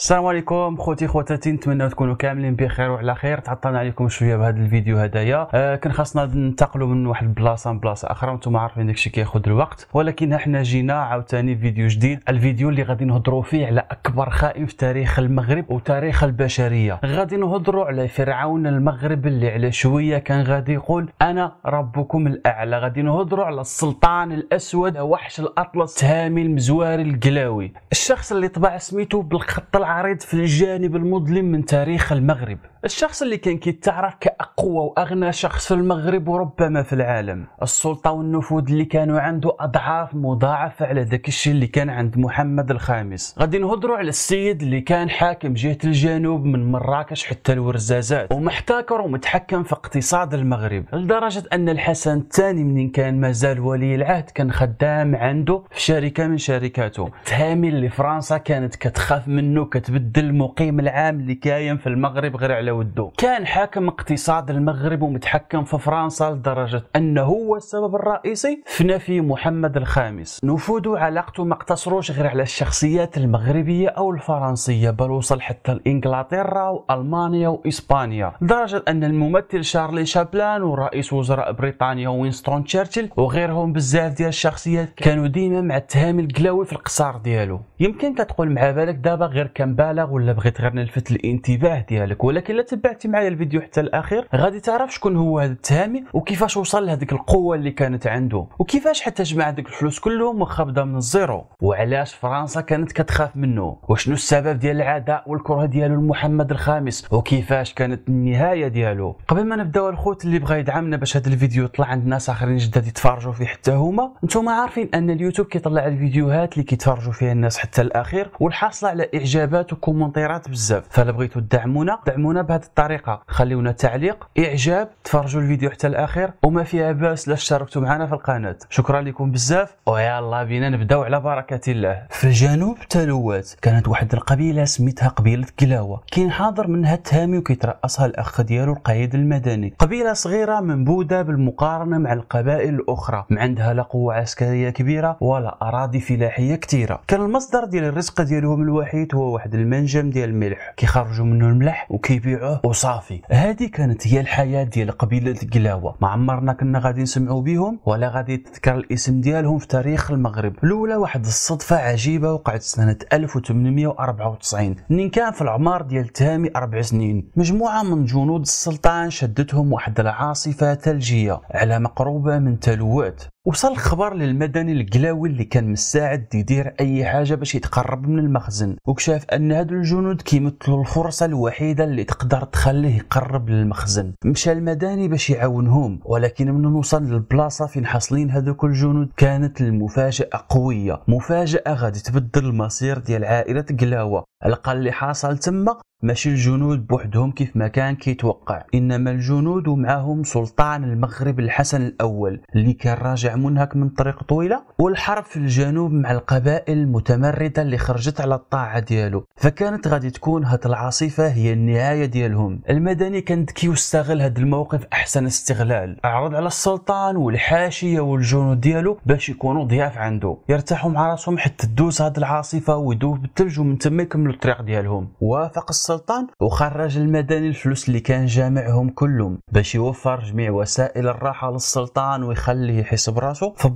السلام عليكم خوتي خواتاتي نتمنى تكونوا كاملين بخير وعلى خير تعطلنا عليكم شويه بهذا الفيديو هدايا آه كان خاصنا ننتقلوا من واحد البلاصه لبلاصه اخرى وانتم عارفين داكشي كياخذ الوقت ولكن احنا جينا عاوتاني فيديو جديد الفيديو اللي غادي نهضروا فيه على اكبر خائن في تاريخ المغرب وتاريخ البشريه غادي نهضروا على فرعون المغرب اللي على شويه كان غادي يقول انا ربكم الاعلى غادي نهضروا على السلطان الاسود وحش الاطلس هامي المزواري القلاوي الشخص اللي طبع سميتو بالخط العريض في الجانب المظلم من تاريخ المغرب الشخص اللي كان كيتعرف كأقوى وأغنى شخص في المغرب وربما في العالم السلطة والنفوذ اللي كانوا عنده أضعاف مضاعفة على داك الشيء اللي كان عند محمد الخامس غادي نهضروا على السيد اللي كان حاكم جهة الجنوب من مراكش حتى الورزازات ومحتكر ومتحكم في اقتصاد المغرب لدرجة أن الحسن الثاني من كان مازال ولي العهد كان خدام عنده في شركة من شركاته تهامي اللي فرنسا كانت كتخاف منه وكتبدل المقيم العام اللي كاين في المغرب غير على ودو كان حاكم اقتصاد المغرب ومتحكم في فرنسا لدرجة أنه هو السبب الرئيسي في نفي محمد الخامس نفوذه علاقته ما اقتصروش غير على الشخصيات المغربية أو الفرنسية بل وصل حتى لإنجلترا وألمانيا وإسبانيا لدرجة أن الممثل شارلي شابلان ورئيس وزراء بريطانيا وينستون تشرشل وغيرهم بزاف ديال الشخصيات كانوا ديما مع التهامي القلاوي في القصار ديالو يمكن كتقول مع بالك دابا غير كم مبالغ ولا بغيت غير نلفت الانتباه ديالك ولكن لا تبعتي معايا الفيديو حتى الاخير غادي تعرف شكون هو هذا التهامي وكيفاش وصل لهذيك القوه اللي كانت عنده وكيفاش حتى جمع هذيك الفلوس كلهم بدا من الزيرو وعلاش فرنسا كانت كتخاف منه وشنو السبب ديال العداء والكره ديالو لمحمد الخامس وكيفاش كانت النهايه ديالو قبل ما نبداو الخوت اللي بغى يدعمنا باش هذا الفيديو يطلع عند ناس اخرين جداد يتفرجوا فيه حتى هما نتوما عارفين ان اليوتيوب كيطلع الفيديوهات اللي كيتفرجوا فيها الناس حتى الاخير والحاصله على اعجابات تعقيبات وكومنتيرات بزاف فلا بغيتو تدعمونا دعمونا بهذه الطريقه خليونا تعليق اعجاب تفرجوا الفيديو حتى الاخر وما فيها باس لا شاركتوا معنا في القناه شكرا لكم بزاف ويلا بينا نبداو على بركه الله في جنوب تلوات كانت واحد القبيله سميتها قبيله كلاوه كاين حاضر منها التهامي وكيترأسها الاخ ديالو القائد المدني قبيله صغيره منبوده بالمقارنه مع القبائل الاخرى ما عندها لا قوه عسكريه كبيره ولا اراضي فلاحيه كثيره كان المصدر ديال الرزق ديالهم الوحيد هو واحد واحد المنجم ديال الملح كيخرجوا منه الملح وكيبيعوه وصافي هذه كانت هي الحياه ديال قبيله القلاوه ما عمرنا كنا غادي نسمعوا بهم ولا غادي تذكر الاسم ديالهم في تاريخ المغرب الاولى واحد الصدفه عجيبه وقعت سنه 1894 منين كان في العمر ديال تامي اربع سنين مجموعه من جنود السلطان شدتهم واحد العاصفه ثلجيه على مقربه من تلوات وصل الخبر للمدني القلاوي اللي كان مساعد يدير اي حاجه باش يتقرب من المخزن وكشاف ان هادو الجنود كيمثلوا الفرصه الوحيده اللي تقدر تخليه يقرب للمخزن مشى المدني باش يعاونهم ولكن من وصل للبلاصه فين حاصلين هذوك الجنود كانت المفاجاه قويه مفاجاه غادي تبدل المصير ديال عائله قلاوه لقى اللي حاصل تما ماشي الجنود بوحدهم كيف ما كان كيتوقع انما الجنود ومعهم سلطان المغرب الحسن الاول اللي كان راجع منهك من طريق طويله والحرب في الجنوب مع القبائل المتمرده اللي خرجت على الطاعه ديالو فكانت غادي تكون هاد العاصفه هي النهايه ديالهم المدني كان ذكي واستغل هاد الموقف احسن استغلال عرض على السلطان والحاشيه والجنود ديالو باش يكونوا ضياف عنده يرتاحوا مع راسهم حتى تدوز هاد العاصفه ويدوب بالتلج ومن تما يكملوا الطريق ديالهم وافق السلطان وخرج المدني الفلوس اللي كان جامعهم كلهم باش يوفر جميع وسائل الراحه للسلطان ويخليه يحس براسو في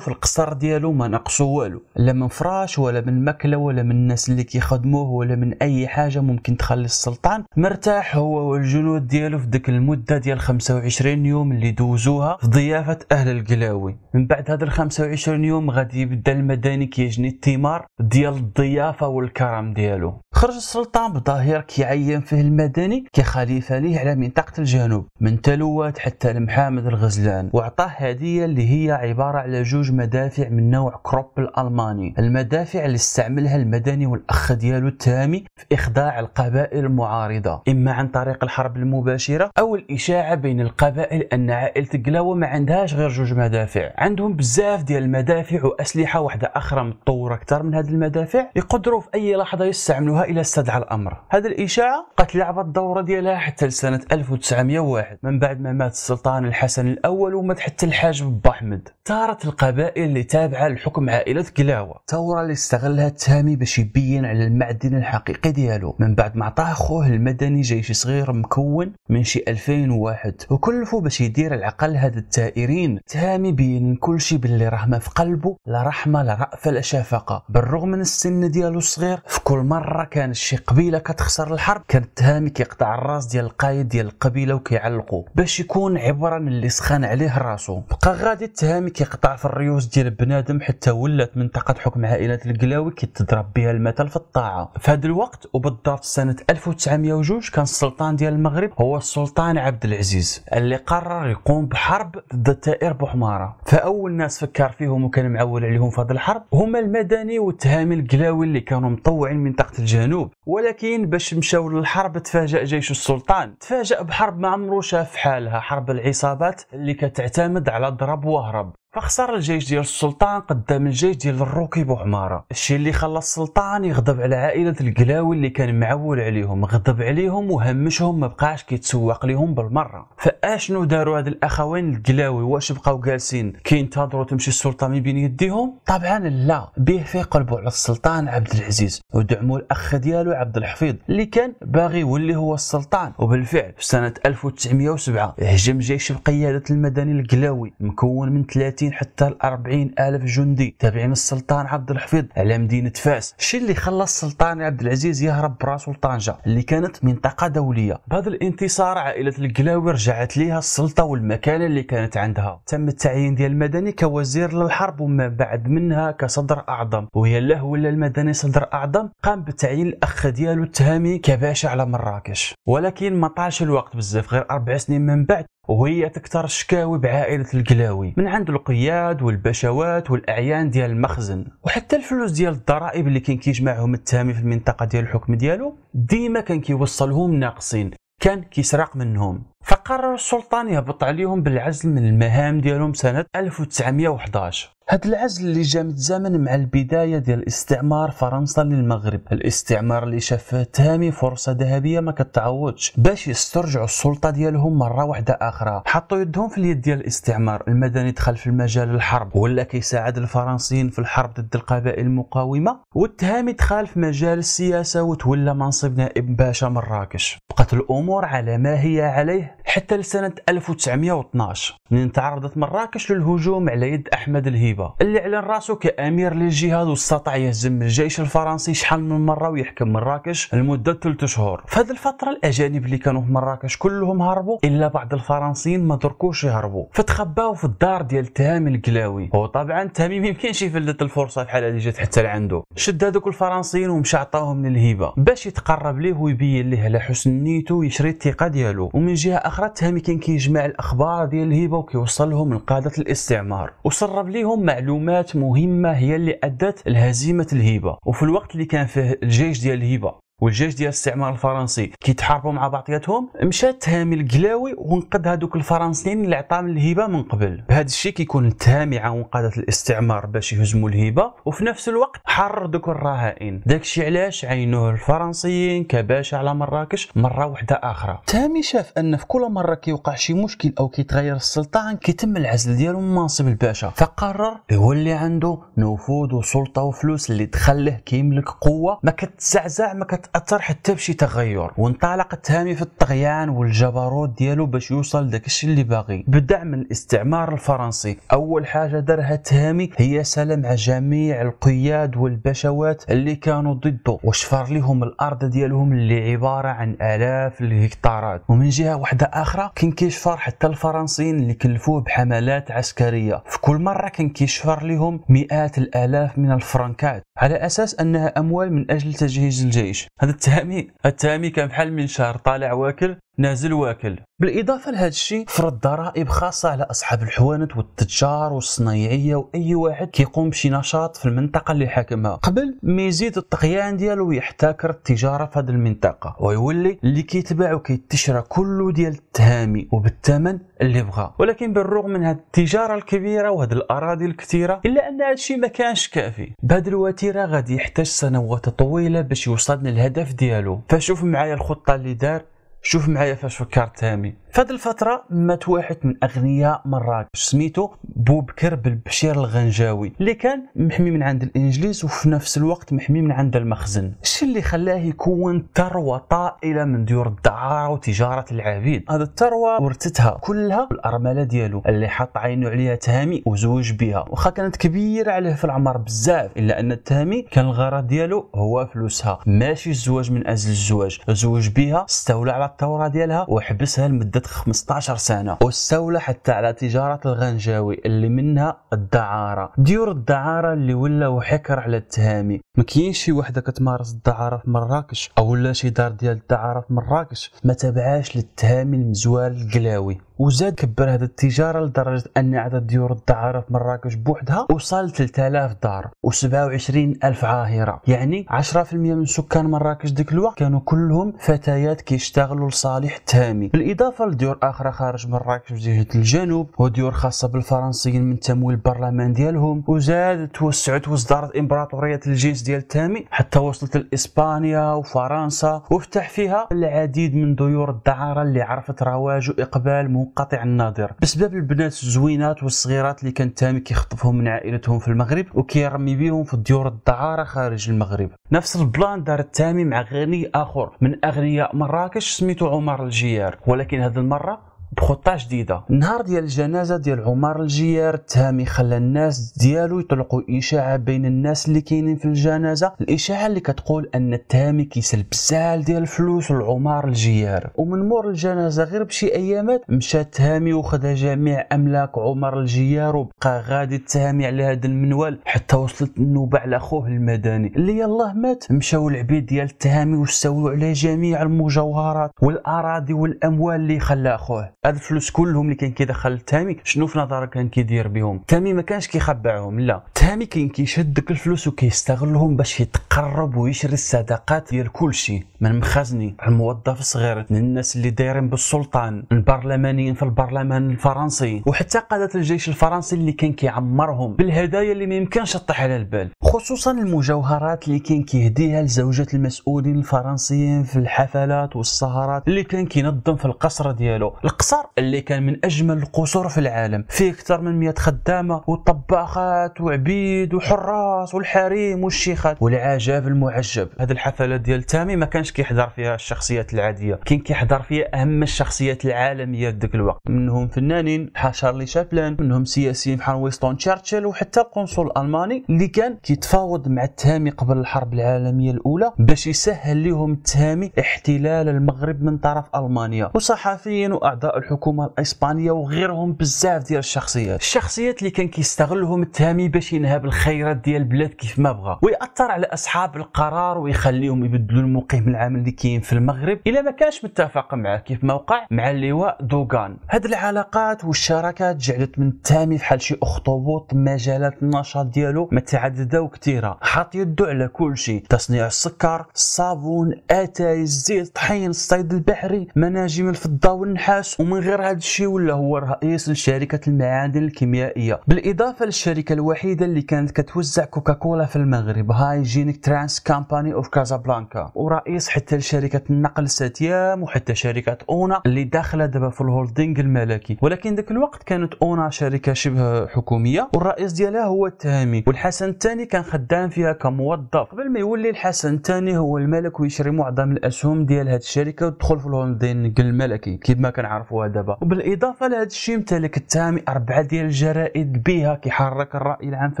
في القصر ديالو ما نقصو والو لا من فراش ولا من مكله ولا من الناس اللي كيخدموه ولا من اي حاجه ممكن تخلي السلطان مرتاح هو والجنود ديالو في ديك المده ديال 25 يوم اللي دوزوها في ضيافه اهل القلاوي من بعد هذا ال 25 يوم غادي يبدا المدني كيجني الثمار ديال الضيافه والكرم ديالو خرج السلطان بظاهر اللي كيعين فيه المدني كخليفه ليه على منطقه الجنوب من تلوات حتى لمحامد الغزلان وعطاه هديه اللي هي عباره على جوج مدافع من نوع كروب الالماني المدافع اللي استعملها المدني والاخ ديالو التامي في اخضاع القبائل المعارضه اما عن طريق الحرب المباشره او الاشاعه بين القبائل ان عائله قلاوه ما عندهاش غير جوج مدافع عندهم بزاف ديال المدافع واسلحه واحده اخرى متطوره اكثر من هذه المدافع يقدروا في اي لحظه يستعملوها الى استدعى الامر هذا هذه الإشاعة قد لعبت الدورة ديالها حتى لسنة 1901 من بعد ما مات السلطان الحسن الأول ومات حتى الحاج بابا أحمد ثارت القبائل اللي تابعة لحكم عائلة قلاوة ثورة اللي استغلها التهامي باش يبين على المعدن الحقيقي ديالو من بعد ما عطاه خوه المدني جيش صغير مكون من شي 2001 وكلفو باش يدير العقل هاد الثائرين تامي بين كل شي باللي راه ما في قلبه لا رحمة لا رأفة لا شفقة بالرغم من السن ديالو الصغير في كل مرة كان شي قبيلة كتخسر خسر الحرب كان التهامي كيقطع الراس ديال القايد ديال القبيله وكيعلقو باش يكون عبره اللي سخان عليه راسو بقى غادي التهامي كيقطع في الريوس ديال بنادم حتى ولات منطقه حكم عائلات القلاوي كيتضرب بها المثل في الطاعه في هذا الوقت وبالضبط سنه 1902 كان السلطان ديال المغرب هو السلطان عبد العزيز اللي قرر يقوم بحرب ضد الثائر بوحماره فاول ناس فكر فيهم وكان معول عليهم في هذه الحرب هما المدني والتهامي القلاوي اللي كانوا مطوعين منطقه الجنوب ولكن باش فاش مشاو للحرب تفاجأ جيش السلطان تفاجأ بحرب ما عمرو شاف حالها حرب العصابات اللي كتعتمد على ضرب وهرب فخسر الجيش ديال السلطان قدام الجيش ديال الروكي وحماره الشيء اللي خلى السلطان يغضب على عائله القلاوي اللي كان معول عليهم غضب عليهم وهمشهم ما بقاش كيتسوق ليهم بالمره فاشنو داروا هاد الاخوين القلاوي واش بقاو جالسين كينتظروا تمشي السلطه من بين يديهم طبعا لا به في قلبه على السلطان عبد العزيز ودعموا الاخ ديالو عبد الحفيظ اللي كان باغي يولي هو السلطان وبالفعل في سنه 1907 هجم جيش بقياده المدني القلاوي مكون من 30 30 حتى ل 40 ألف جندي تابعين السلطان عبد الحفيظ على مدينة فاس الشيء اللي خلى السلطان عبد العزيز يهرب براسو لطنجة اللي كانت منطقة دولية بهذا الانتصار عائلة القلاوي رجعت ليها السلطة والمكانة اللي كانت عندها تم التعيين ديال المدني كوزير للحرب وما بعد منها كصدر أعظم وهي له ولا المدني صدر أعظم قام بتعيين الأخ ديالو التهامي كباشا على مراكش ولكن ما طالش الوقت بزاف غير أربع سنين من بعد وهي تكثر الشكاوي بعائلة القلاوي من عند القياد والبشوات والأعيان ديال المخزن وحتى الفلوس ديال الضرائب اللي كان كيجمعهم التامي في المنطقة ديال الحكم ديالو ديما كان كيوصلهم ناقصين كان كيسرق منهم فقرر السلطان يهبط عليهم بالعزل من المهام ديالهم سنة 1911 هذا العزل اللي جا متزامن مع البداية ديال استعمار فرنسا للمغرب الاستعمار اللي شاف تامي فرصة ذهبية ما كتعوضش باش يسترجعوا السلطة ديالهم مرة واحدة أخرى حطوا يدهم في اليد ديال الاستعمار المدني دخل في المجال الحرب ولا كيساعد الفرنسيين في الحرب ضد القبائل المقاومة والتهامي دخل في مجال السياسة وتولى منصب نائب باشا مراكش بقت الأمور على ما هي عليه حتى لسنة 1912 من تعرضت مراكش للهجوم على يد أحمد الهيبة اللي اعلن راسه كأمير للجهاد واستطاع يهزم الجيش الفرنسي شحال من مرة ويحكم مراكش لمدة 3 شهور في هذه الفترة الأجانب اللي كانوا في مراكش كلهم هربوا إلا بعض الفرنسيين ما دركوش يهربوا فتخباو في الدار ديال تهامي القلاوي وطبعا تهامي ما يمكنش يفلت الفرصة بحال هذه جات حتى لعنده شد هذوك الفرنسيين ومشى عطاهم للهيبة باش يتقرب ليه ويبين ليه على حسن نيته ويشري الثقة ديالو ومن جهة اخرى التهامي كان كيجمع الاخبار ديال الهبه وكيوصلهم لقاده الاستعمار وسرب ليهم معلومات مهمه هي اللي ادت لهزيمه الهبه وفي الوقت اللي كان فيه الجيش ديال الهبه والجيش ديال الاستعمار الفرنسي كيتحاربوا مع بعضياتهم مشى تهامي القلاوي وانقذ هذوك الفرنسيين اللي عطاهم الهبه من قبل بهذا الشيء كيكون التهامي عاون قاده الاستعمار باش يهزموا الهبه وفي نفس الوقت حرر دوك الرهائن داك الشيء علاش عينوه الفرنسيين كباشا على مراكش مره واحده اخرى تهامي شاف ان في كل مره كيوقع شي مشكل او كيتغير السلطان كيتم العزل ديالو من منصب الباشا فقرر يولي عنده نفوذ وسلطه وفلوس اللي تخليه كيملك قوه ما كتزعزع ما كت اثر حتى بشي تغير وانطلق تهامي في الطغيان والجبروت ديالو باش يوصل داك الشيء اللي باغي بدعم الاستعمار الفرنسي اول حاجه دارها تهامي هي سلم على جميع القياد والبشوات اللي كانوا ضده وشفر لهم الارض ديالهم اللي عباره عن الاف الهكتارات ومن جهه واحده اخرى كان كيشفر حتى الفرنسيين اللي كلفوه بحملات عسكريه في كل مره كان كيشفر لهم مئات الالاف من الفرنكات على اساس انها اموال من اجل تجهيز الجيش هذا التهامي التهامي كان بحال من شهر طالع واكل نازل واكل بالاضافه لهذا الشيء فرض ضرائب خاصه على اصحاب الحوانت والتجار والصنايعيه واي واحد كيقوم بشي نشاط في المنطقه اللي حاكمها قبل ما يزيد الطغيان ديالو ويحتكر التجاره في هذه المنطقه ويولي اللي كيتباع وكيتشرى كله ديال التهامي وبالثمن اللي بغى ولكن بالرغم من هذه التجاره الكبيره وهذه الاراضي الكثيره الا ان هذا الشيء ما كانش كافي بهذه الوتيره غادي يحتاج سنوات طويله باش يوصل للهدف ديالو فشوف معايا الخطه اللي دار شوف معايا فاش فكرت تامي فهاد الفترة مات واحد من أغنياء مراكش سميتو بوبكر بالبشير الغنجاوي اللي كان محمي من عند الإنجليز وفي نفس الوقت محمي من عند المخزن الشيء اللي خلاه يكون ثروة طائلة من ديور الدعارة وتجارة العبيد هذا الثروة ورثتها كلها الأرملة ديالو اللي حط عينو عليها تامي وزوج بها وخا كانت كبيرة عليه في العمر بزاف إلا أن تامي كان الغرض ديالو هو فلوسها ماشي الزواج من أجل الزواج زوج بها استولى على الثوره ديالها وحبسها لمده 15 سنه واستولى حتى على تجاره الغنجاوي اللي منها الدعاره ديور الدعاره اللي ولا حكر على التهامي ما كاينش شي وحده كتمارس الدعاره في مراكش او ولا شي دار ديال الدعاره في مراكش ما تبعاش للتهامي المزوال القلاوي وزاد كبر هذا التجاره لدرجه ان عدد ديور الدعاره في مراكش بوحدها وصل 3000 دار و 27000 عاهره يعني 10% من سكان مراكش ذاك الوقت كانوا كلهم فتيات كيشتغلوا لصالح تامي بالاضافه لديور اخرى خارج مراكش جهة الجنوب وديور خاصه بالفرنسيين من تمويل البرلمان ديالهم وزاد توسعت واصدرت امبراطوريه الجنس ديال تامي حتى وصلت لاسبانيا وفرنسا وفتح فيها العديد من ديور الدعاره اللي عرفت رواج واقبال منقطع النظر بسبب البنات الزوينات والصغيرات اللي كان تامي كيخطفهم من عائلتهم في المغرب وكيرمي بهم في ديور الدعارة خارج المغرب نفس البلان دار تامي مع غني آخر من أغنياء مراكش سميتو عمر الجيار ولكن هذه المرة بخطه جديده نهار ديال الجنازه ديال عمر الجيار التهامي خلى الناس ديالو يطلقوا اشاعه بين الناس اللي كاينين في الجنازه الاشاعه اللي كتقول ان التهامي كيسلب بزاف ديال الفلوس لعمر الجيار ومن مور الجنازه غير بشي ايامات مشى التهامي وخذا جميع املاك عمر الجيار وبقى غادي التهامي على هذا المنوال حتى وصلت النوبه على خوه المدني اللي يلاه مات مشاو العبيد ديال التهامي واستولوا على جميع المجوهرات والاراضي والاموال اللي خلى اخوه هاد الفلوس كلهم اللي كان كيدخل تامي شنو في نظرك كان كيدير بهم تامي ما كانش كيخبعهم لا تامي كان كيشد ديك الفلوس وكيستغلهم باش يتقرب ويشري الصداقات ديال كلشي من مخازني الموظف الصغير من الناس اللي دايرين بالسلطان البرلمانيين في البرلمان الفرنسي وحتى قاده الجيش الفرنسي اللي كان كيعمرهم بالهدايا اللي ما يمكنش تطيح على البال خصوصا المجوهرات اللي كان كيهديها لزوجات المسؤولين الفرنسيين في الحفلات والسهرات اللي كان كينظم في القصر ديالو القصر القصر اللي كان من اجمل القصور في العالم فيه اكثر من 100 خدامه وطباخات وعبيد وحراس والحريم والشيخات والعجاب المعجب هذه الحفلات ديال تامي ما كانش كيحضر فيها الشخصيات العاديه كان كيحضر فيها اهم الشخصيات العالميه في ذاك الوقت منهم فنانين بحال شارلي شابلان منهم سياسيين بحال ويستون تشرشل وحتى القنصل الالماني اللي كان كيتفاوض مع التهامي قبل الحرب العالميه الاولى باش يسهل لهم التهامي احتلال المغرب من طرف المانيا وصحفيين واعضاء الحكومه الاسبانيه وغيرهم بزاف ديال الشخصيات الشخصيات اللي كان كيستغلهم التهامي باش ينهب الخيرات ديال البلاد كيف ما بغى ويأثر على اصحاب القرار ويخليهم يبدلوا المقيم العام اللي كاين في المغرب الا ما كانش متفق معاه كيف ما وقع مع اللواء دوغان هاد العلاقات والشراكات جعلت من التهامي بحال شي اخطبوط مجالات النشاط ديالو متعدده وكثيره حاط يده على كل شيء تصنيع السكر الصابون اتاي الزيت الطحين الصيد البحري مناجم الفضه والنحاس وما ومن غير هذا الشيء ولا هو رئيس لشركه المعادن الكيميائيه بالاضافه للشركه الوحيده اللي كانت كتوزع كوكاكولا في المغرب هايجينيك ترانس كامباني اوف كازابلانكا ورئيس حتى لشركه النقل ساتيام وحتى شركه اونا اللي داخله دابا في الهولدينغ الملكي ولكن ذاك الوقت كانت اونا شركه شبه حكوميه والرئيس ديالها هو التهامي والحسن الثاني كان خدام فيها كموظف قبل ما يولي الحسن الثاني هو الملك ويشري معظم الاسهم ديال هذه الشركه وتدخل في الهولدينغ الملكي كما كنعرفوا دابا وبالاضافه لهذا الشيء امتلك التامي اربعه ديال الجرائد بها كيحرك الراي العام في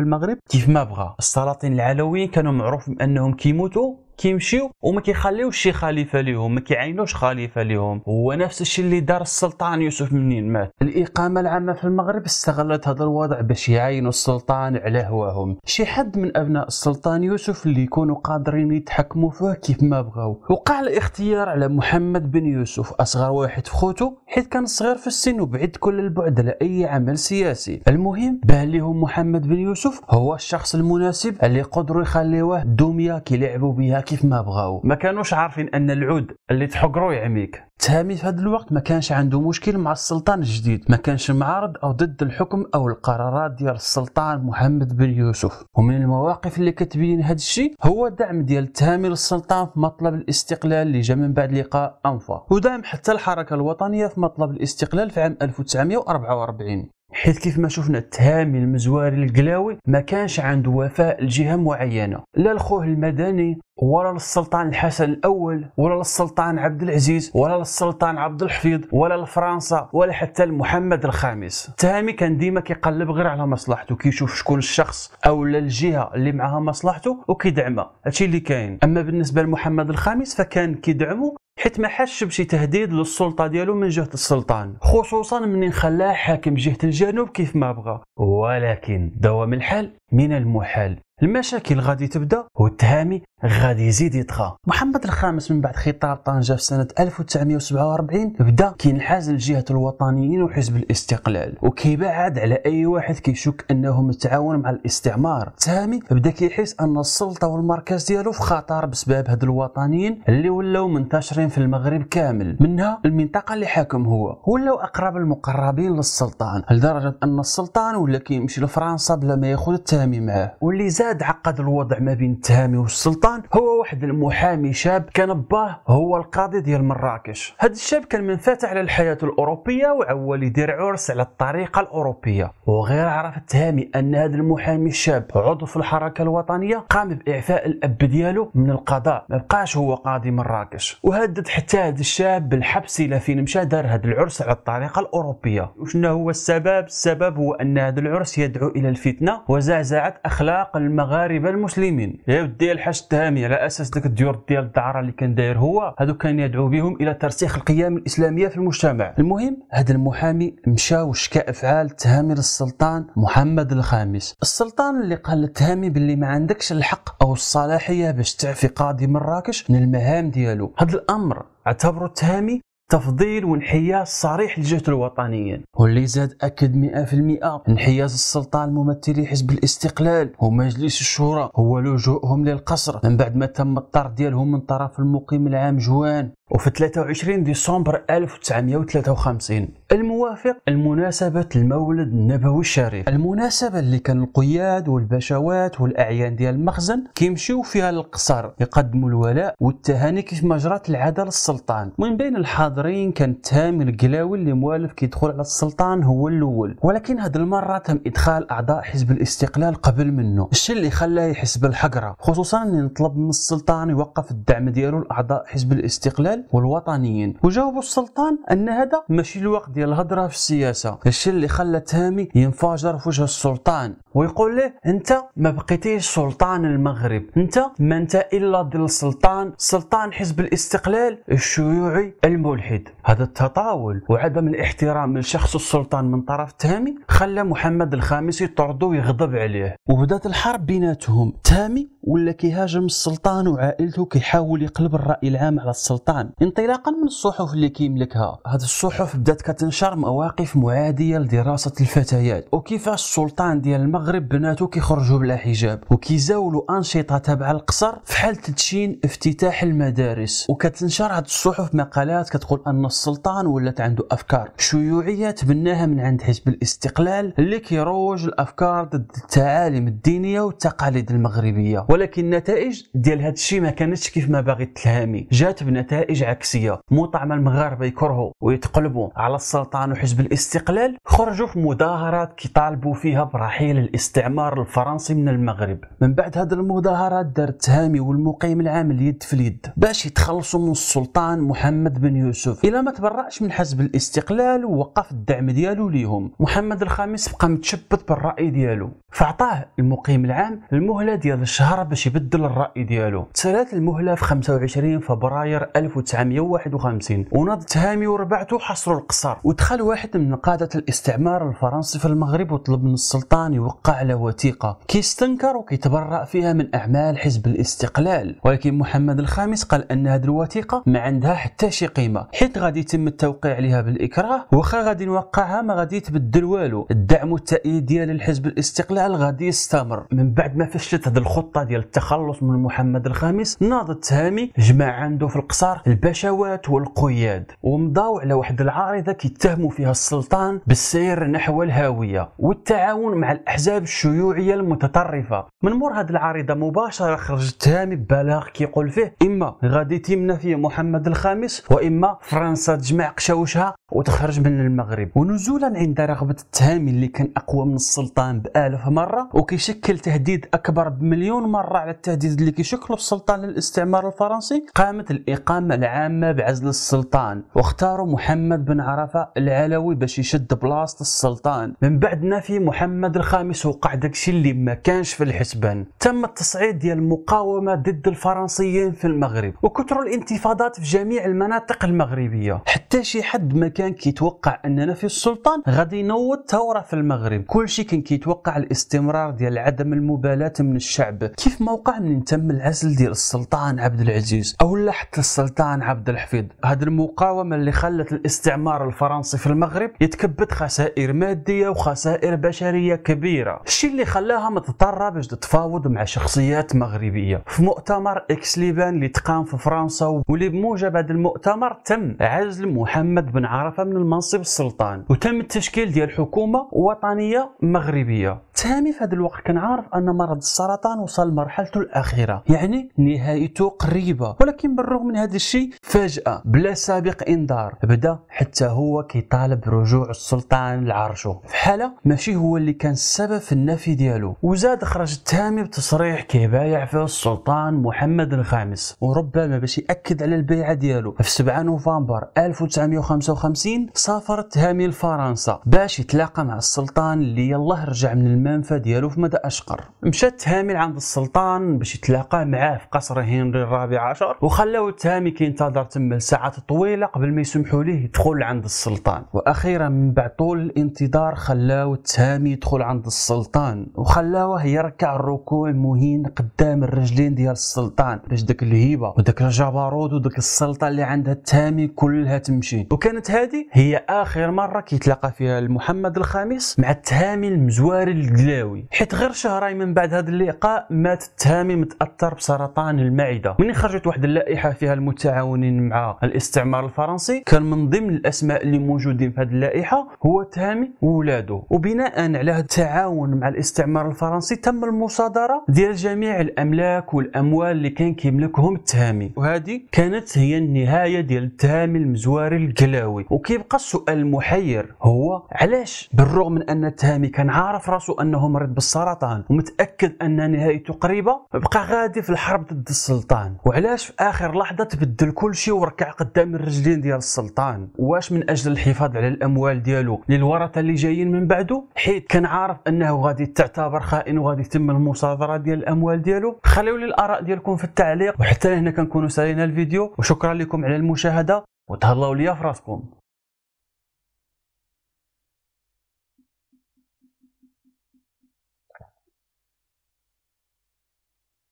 المغرب كيف ما بغى السلاطين العلويين كانوا معروفين بانهم كيموتوا كيمشيو وما كيخليوش شي خليفه ليهم ما كيعينوش خليفه ليهم هو نفس الشيء اللي دار السلطان يوسف منين مات الاقامه العامه في المغرب استغلت هذا الوضع باش يعينوا السلطان على هواهم شي حد من ابناء السلطان يوسف اللي يكونوا قادرين يتحكموا فيه كيف ما بغاو وقع الاختيار على محمد بن يوسف اصغر واحد في خوتو حيث كان صغير في السن وبعيد كل البعد على اي عمل سياسي المهم بان لهم محمد بن يوسف هو الشخص المناسب اللي قدروا يخليوه دميه كيلعبوا بها كيف ما بغاو ما كانوش عارفين ان العود اللي تحقرو يعميك تهامي في هذا الوقت ما كانش عنده مشكل مع السلطان الجديد ما كانش معارض او ضد الحكم او القرارات ديال السلطان محمد بن يوسف ومن المواقف اللي كتبين هذا الشيء هو الدعم ديال التهامي للسلطان في مطلب الاستقلال اللي جا من بعد لقاء انفا ودعم حتى الحركه الوطنيه في مطلب الاستقلال في عام 1944 حيث كيف ما شفنا التهامي المزواري القلاوي ما كانش عنده وفاء لجهه معينه لا الخوه المدني ولا للسلطان الحسن الاول ولا للسلطان عبد العزيز ولا للسلطان عبد الحفيظ ولا لفرنسا ولا حتى لمحمد الخامس التهامي كان ديما كيقلب غير على مصلحته كيشوف شكون الشخص او الجهه اللي معها مصلحته وكيدعمها هادشي اللي كاين اما بالنسبه لمحمد الخامس فكان كيدعمه حيت ما حسش بشي تهديد للسلطه ديالو من جهه السلطان خصوصا من خلاه حاكم جهه الجنوب كيف ما بغى ولكن دوام الحال من المحال المشاكل غادي تبدا والتهامي غادي يزيد يطغى محمد الخامس من بعد خطاب طنجة في سنة 1947 بدا كينحاز لجهة الوطنيين وحزب الاستقلال وكيبعد على أي واحد كيشك أنه متعاون مع الاستعمار تهامي بدا كيحس أن السلطة والمركز ديالو في خطر بسبب هاد الوطنيين اللي ولاو منتشرين في المغرب كامل منها المنطقة اللي حاكم هو ولاو أقرب المقربين للسلطان لدرجة أن السلطان ولا كيمشي لفرنسا بلا ما ياخذ التهامي معاه واللي متى عقد الوضع ما بين التهامي والسلطان هو واحد المحامي شاب كان باه هو القاضي ديال مراكش هذا الشاب كان منفتح على الحياه الاوروبيه وعول يدير عرس على الطريقه الاوروبيه وغير عرف التهامي ان هذا المحامي الشاب عضو في الحركه الوطنيه قام باعفاء الاب ديالو من القضاء ما بقاش هو قاضي مراكش وهدد حتى هذا الشاب بالحبس الى فين مشى دار هذا العرس على الطريقه الاوروبيه وشنو هو السبب السبب هو ان هذا العرس يدعو الى الفتنه وزعزعه اخلاق الم المغاربه المسلمين يا ودي الحاج التهامي على اساس ديك الديور ديال الدعاره اللي كان داير هو هادو كان يدعو بهم الى ترسيخ القيم الاسلاميه في المجتمع المهم هذا المحامي مشى وشكى افعال التهامي للسلطان محمد الخامس السلطان اللي قال للتهامي باللي ما عندكش الحق او الصلاحيه باش تعفي قاضي مراكش من المهام ديالو هذا الامر اعتبره التهامي تفضيل وانحياز صريح للجهد الوطنية واللي زاد أكد 100% انحياز السلطة الممثلي حزب الاستقلال ومجلس الشورى هو لجوءهم للقصر من بعد ما تم الطرد ديالهم من طرف المقيم العام جوان وفي 23 ديسمبر 1953 الموافق المناسبة المولد النبوي الشريف المناسبة اللي كان القياد والبشوات والأعيان ديال المخزن كيمشيو فيها للقصر يقدموا الولاء والتهاني كيف ما جرات العادة للسلطان من بين الحاضرين كان تامي القلاوي اللي موالف كيدخل على السلطان هو الأول ولكن هذه المرة تم إدخال أعضاء حزب الاستقلال قبل منه الشيء اللي خلاه يحس بالحقرة خصوصا أن طلب من السلطان يوقف الدعم ديالو لأعضاء حزب الاستقلال الرجال والوطنيين وجاوبوا السلطان ان هذا ماشي الوقت ديال الهضره في السياسه الشيء اللي خلى تامي ينفجر في وجه السلطان ويقول له انت ما بقيتيش سلطان المغرب انت ما انت الا ديال السلطان سلطان حزب الاستقلال الشيوعي الملحد هذا التطاول وعدم الاحترام لشخص السلطان من طرف تامي خلى محمد الخامس يطردو ويغضب عليه وبدات الحرب بيناتهم تامي ولا كيهاجم السلطان وعائلته كيحاول يقلب الراي العام على السلطان انطلاقا من الصحف اللي كيملكها هاد الصحف بدات كتنشر مواقف معاديه لدراسه الفتيات وكيفاش السلطان ديال المغرب بناته كيخرجوا بلا حجاب وكيزاولوا انشطه تبع القصر في حال تدشين افتتاح المدارس وكتنشر هاد الصحف مقالات كتقول ان السلطان ولات عنده افكار شيوعيه تبناها من عند حزب الاستقلال اللي كيروج الافكار ضد التعاليم الدينيه والتقاليد المغربيه ولكن النتائج ديال هذا الشيء ما كانتش كيف ما باغي التلامي جات بنتائج عكسيه مطعم المغاربه يكرهوا ويتقلبوا على السلطان وحزب الاستقلال خرجوا في مظاهرات كيطالبوا فيها برحيل الاستعمار الفرنسي من المغرب من بعد هذه المظاهرات دار التهامي والمقيم العام اليد في اليد باش يتخلصوا من السلطان محمد بن يوسف الا ما تبرعش من حزب الاستقلال ووقف الدعم ديالو ليهم محمد الخامس بقى متشبت بالراي ديالو فعطاه المقيم العام المهله ديال الشهر باش يبدل الراي ديالو تسالات المهله في 25 فبراير 1951 وناض تهامي وربعته حصروا القصر ودخل واحد من قاده الاستعمار الفرنسي في المغرب وطلب من السلطان يوقع على وثيقه كيستنكر وكيتبرأ فيها من اعمال حزب الاستقلال ولكن محمد الخامس قال ان هذه الوثيقه ما عندها حتى شي قيمه حيت غادي يتم التوقيع عليها بالاكراه واخا غادي نوقعها ما غادي يتبدل والو الدعم والتأييد ديال الحزب الاستقلال غادي يستمر من بعد ما فشلت هذه الخطه ديال ديال التخلص من محمد الخامس ناض التهامي جمع عنده في القصر الباشوات والقياد ومضاو على واحد العارضه كيتهموا فيها السلطان بالسير نحو الهاويه والتعاون مع الاحزاب الشيوعيه المتطرفه من مور هذه العارضه مباشره خرج التهامي ببلاغ كيقول فيه اما غادي تمنى فيه محمد الخامس واما فرنسا تجمع قشاوشها وتخرج من المغرب ونزولا عند رغبه التهامي اللي كان اقوى من السلطان بالف مره وكيشكل تهديد اكبر بمليون مره مرة على التهديد اللي كيشكل السلطان للاستعمار الفرنسي قامت الإقامة العامة بعزل السلطان واختاروا محمد بن عرفة العلوي باش يشد بلاصة السلطان من بعد نفي محمد الخامس وقع داكشي اللي ما كانش في الحسبان تم التصعيد ديال المقاومة ضد الفرنسيين في المغرب وكثروا الانتفاضات في جميع المناطق المغربية حتى شي حد ما كان كيتوقع أن نفي السلطان غادي ينوض ثورة في المغرب كل كان كيتوقع الاستمرار ديال عدم المبالاة من الشعب كيف موقع من تم العزل ديال السلطان عبد العزيز او لا حتى السلطان عبد الحفيظ هاد المقاومه اللي خلت الاستعمار الفرنسي في المغرب يتكبد خسائر ماديه وخسائر بشريه كبيره الشيء اللي خلاها مضطره باش تتفاوض مع شخصيات مغربيه في مؤتمر اكس ليبان اللي تقام في فرنسا واللي بموجب هذا المؤتمر تم عزل محمد بن عرفه من المنصب السلطان وتم التشكيل ديال حكومه وطنيه مغربيه تامي في هذا الوقت كنعرف ان مرض السرطان وصل مرحلته الاخيره يعني نهايته قريبه ولكن بالرغم من هذا الشيء فجاه بلا سابق انذار بدا حتى هو كيطالب برجوع السلطان لعرشه في حاله ماشي هو اللي كان السبب في النفي ديالو وزاد خرج تامي بتصريح كيبايع فيه السلطان محمد الخامس وربما باش ياكد على البيعه ديالو في 7 نوفمبر 1955 سافر تامي لفرنسا باش يتلاقى مع السلطان اللي يلاه رجع من الم... المنفى ديالو في مدى اشقر مشى التهامي عند السلطان باش يتلاقى معاه في قصر هنري الرابع عشر وخلاو التهامي كينتظر تما لساعات طويله قبل ما يسمحوا ليه يدخل عند السلطان واخيرا من بعد طول الانتظار خلاو التهامي يدخل عند السلطان وخلاوه يركع الركوع مهين قدام الرجلين ديال السلطان باش داك الهيبه وداك الجبروت وداك السلطه اللي عندها التهامي كلها تمشي وكانت هذه هي اخر مره كيتلاقى فيها محمد الخامس مع التهامي المزواري الدلاوي حيت غير شهرين من بعد هذا اللقاء مات التهامي متاثر بسرطان المعده من خرجت واحد اللائحه فيها المتعاونين مع الاستعمار الفرنسي كان من ضمن الاسماء اللي موجودين في هذه اللائحه هو تهامي وولاده وبناء على هذا التعاون مع الاستعمار الفرنسي تم المصادره ديال جميع الاملاك والاموال اللي كان كيملكهم التهامي وهذه كانت هي النهايه ديال التهامي المزواري القلاوي وكيبقى السؤال المحير هو علاش بالرغم من ان التهامي كان عارف راسو انه مريض بالسرطان ومتاكد ان نهايته قريبه بقى غادي في الحرب ضد السلطان وعلاش في اخر لحظه تبدل كل شيء وركع قدام الرجلين ديال السلطان واش من اجل الحفاظ على الاموال ديالو للورثه اللي جايين من بعده حيت كان عارف انه غادي تعتبر خائن وغادي تتم المصادره ديال الاموال ديالو خليو لي الاراء ديالكم في التعليق وحتى هنا كنكونوا سالينا الفيديو وشكرا لكم على المشاهده وتهلاو ليا في راسكم